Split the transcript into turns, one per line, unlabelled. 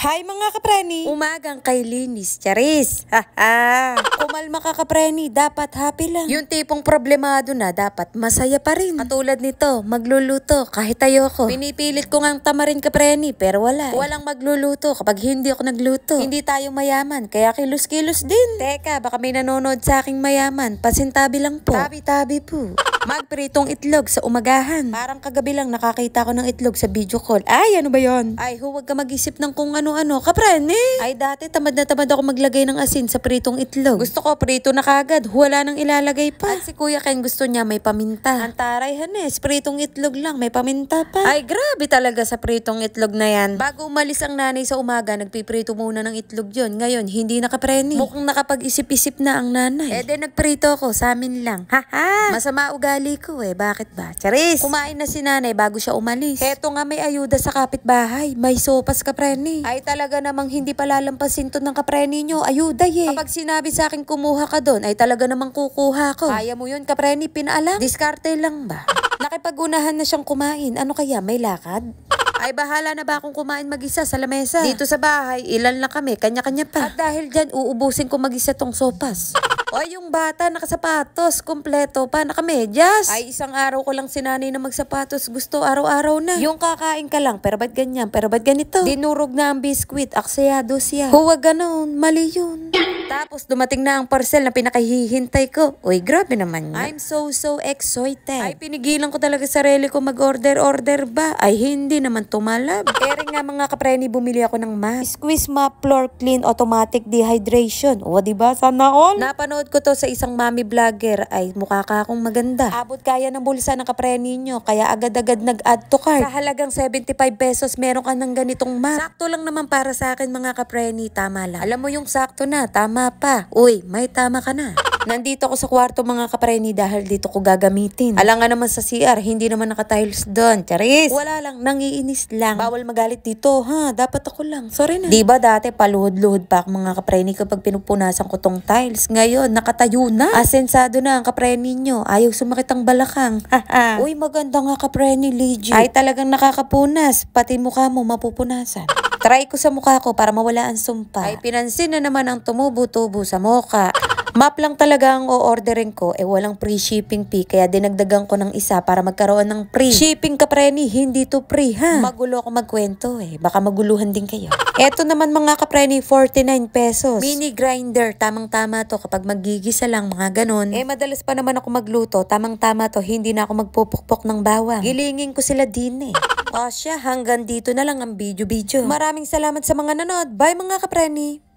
Hi mga kapreni! Umagang kay Linis, Charis! Ha-ha! Kumalma ka kapreni, dapat happy lang. Yung tipong problemado na, dapat masaya pa rin. Katulad nito, magluluto kahit ayoko. Pinipilit ko ngang tamarin kapreni, pero wala. Walang magluluto kapag hindi ako nagluto. Hindi tayo mayaman, kaya kilos-kilos din. Teka, baka may nanonood sa aking mayaman. Pasintabi lang po. Tabi-tabi po. Magpritong itlog sa umagahan. Parang kagabi lang nakakita ko ng itlog sa video call. Ay, ano ba yon? Ay, huwag ka mag-isip ng kung ano-ano. Kapren eh. Ay, dati tamad na tamad ako maglagay ng asin sa pritong itlog. Gusto ko prito na kagad. Wala nang ilalagay pa. At si Kuya Ken gusto niya may paminta. Antaray, hanes. Pritong itlog lang. May paminta pa. Ay, grabe talaga sa pritong itlog na yan. Bago umalis ang nanay sa umaga, nagpiprito muna ng itlog yon. Ngayon, hindi nakapreni. Mukhang nakapag-isip-isip na ang nanay. Eh, de, nagprito ako. Sa amin lang. Ha-ha! Masama ugali ugali ko eh. Bakit ba? Charis! Kumain na si nanay bago siya umalis. Heto nga may ayuda sa kapitbahay. May sopas kapreni. Ay talaga namang hindi palalampasin to ng kapreni nyo. Ayuda ye. Kapag sinabi sa akin kumuha ka doon, ay talaga namang kukuha ko. Kaya mo yun kapreni, pinaalam. Diskarte lang ba? Nakipagunahan na siyang kumain. Ano kaya, may lakad? Ay bahala na ba akong kumain mag-isa sa lamesa? Dito sa bahay, ilan na kami, kanya-kanya pa. At dahil dyan, uubusin ko mag-isa tong sopas. O yung bata, nakasapatos, kompleto pa, nakamedyas. Ay, isang araw ko lang sinanay na magsapatos. Gusto araw-araw na. Yung kakain ka lang, pero ba't ganyan, pero ba't ganito? Dinurog na ang biskwit, aksayado siya. Huwag ganun, mali yun. Tapos dumating na ang parcel na pinakahihintay ko. Uy, grabe naman yun. I'm so, so excited. Ay, pinigilan ko talaga sarili ko mag-order-order ba? Ay, hindi naman tumalab. Ering nga mga kapreni, bumili ako ng map. Squeeze map, floor clean, automatic dehydration. O, di ba? Sana all. Napanood ko to sa isang mami vlogger. Ay, mukha ka akong maganda. Abot kaya ng bulsa ng kapreni nyo. Kaya agad-agad nag-add to cart. Sa halagang 75 pesos, meron ka ng ganitong map. Sakto lang naman para sa akin mga kapreni. Tama lang. Alam mo yung sakto na, tama tama pa. Uy, may tama ka na. Nandito ako sa kwarto mga kapreni dahil dito ko gagamitin. Alam nga naman sa CR, hindi naman nakatiles doon. Charis! Wala lang, nangiinis lang. Bawal magalit dito, ha? Dapat ako lang. Sorry na. Diba dati paluhod-luhod pa ako mga kapreni kapag pinupunasan ko tong tiles. Ngayon, nakatayo na. Asensado na ang kapreni nyo. Ayaw sumakit ang balakang. Uy, maganda nga kapreni, Ligi. Ay, talagang nakakapunas. Pati mukha mo mapupunasan. Try ko sa mukha ko para mawala ang sumpa. Ay pinansin na naman ang tumubo-tubo sa mukha. Map lang talaga ang o-orderin ko, eh walang free shipping fee, kaya dinagdagan ko ng isa para magkaroon ng free. Shipping ka preni, hindi to free ha. Magulo ako magkwento eh, baka maguluhan din kayo. Eto naman mga kapreni, 49 pesos. Mini grinder, tamang-tama to kapag magigisa lang, mga ganon. Eh madalas pa naman ako magluto, tamang-tama to, hindi na ako magpupukpok ng bawang. Gilingin ko sila din eh. Pasya, hanggang dito na lang ang video-video. Maraming salamat sa mga nanood. Bye mga kapreni!